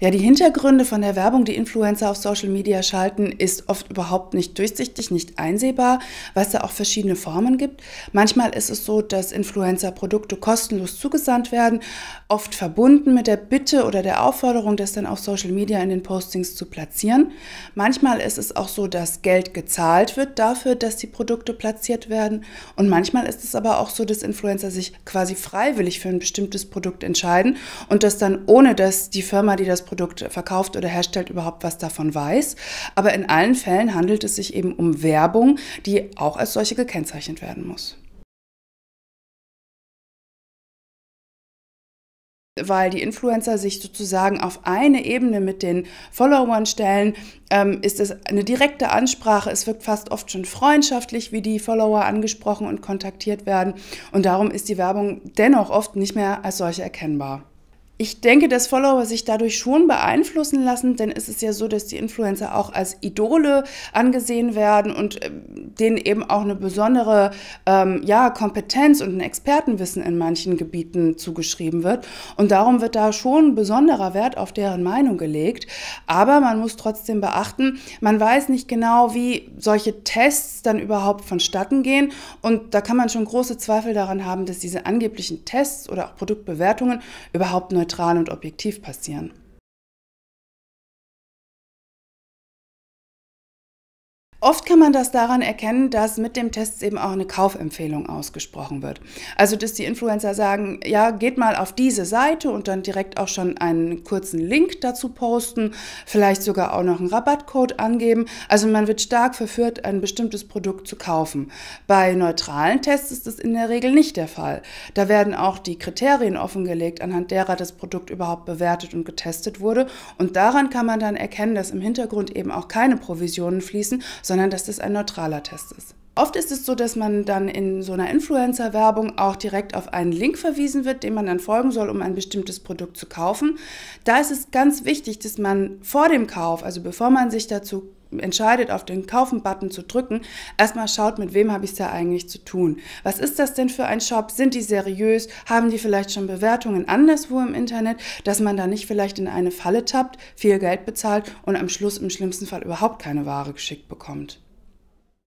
Ja, die Hintergründe von der Werbung, die Influencer auf Social Media schalten, ist oft überhaupt nicht durchsichtig, nicht einsehbar, was da auch verschiedene Formen gibt. Manchmal ist es so, dass Influencer Produkte kostenlos zugesandt werden, oft verbunden mit der Bitte oder der Aufforderung, das dann auf Social Media in den Postings zu platzieren. Manchmal ist es auch so, dass Geld gezahlt wird dafür, dass die Produkte platziert werden. Und manchmal ist es aber auch so, dass Influencer sich quasi freiwillig für ein bestimmtes Produkt entscheiden und das dann ohne, dass die Firma, die das Produkt verkauft oder herstellt, überhaupt was davon weiß. Aber in allen Fällen handelt es sich eben um Werbung, die auch als solche gekennzeichnet werden muss. weil die Influencer sich sozusagen auf eine Ebene mit den Followern stellen, ähm, ist es eine direkte Ansprache. Es wirkt fast oft schon freundschaftlich, wie die Follower angesprochen und kontaktiert werden. Und darum ist die Werbung dennoch oft nicht mehr als solche erkennbar ich denke, dass Follower sich dadurch schon beeinflussen lassen, denn es ist ja so, dass die Influencer auch als Idole angesehen werden und ähm, denen eben auch eine besondere ähm, ja, Kompetenz und ein Expertenwissen in manchen Gebieten zugeschrieben wird. Und darum wird da schon besonderer Wert auf deren Meinung gelegt. Aber man muss trotzdem beachten, man weiß nicht genau, wie solche Tests dann überhaupt vonstatten gehen. Und da kann man schon große Zweifel daran haben, dass diese angeblichen Tests oder auch Produktbewertungen überhaupt neutral und objektiv passieren. Oft kann man das daran erkennen, dass mit dem Test eben auch eine Kaufempfehlung ausgesprochen wird. Also, dass die Influencer sagen, ja, geht mal auf diese Seite und dann direkt auch schon einen kurzen Link dazu posten, vielleicht sogar auch noch einen Rabattcode angeben. Also, man wird stark verführt, ein bestimmtes Produkt zu kaufen. Bei neutralen Tests ist das in der Regel nicht der Fall. Da werden auch die Kriterien offengelegt, anhand derer das Produkt überhaupt bewertet und getestet wurde. Und daran kann man dann erkennen, dass im Hintergrund eben auch keine Provisionen fließen, sondern dass das ein neutraler Test ist. Oft ist es so, dass man dann in so einer Influencer-Werbung auch direkt auf einen Link verwiesen wird, dem man dann folgen soll, um ein bestimmtes Produkt zu kaufen. Da ist es ganz wichtig, dass man vor dem Kauf, also bevor man sich dazu entscheidet, auf den Kaufen-Button zu drücken, erstmal schaut, mit wem habe ich es da eigentlich zu tun. Was ist das denn für ein Shop? Sind die seriös? Haben die vielleicht schon Bewertungen anderswo im Internet, dass man da nicht vielleicht in eine Falle tappt, viel Geld bezahlt und am Schluss im schlimmsten Fall überhaupt keine Ware geschickt bekommt?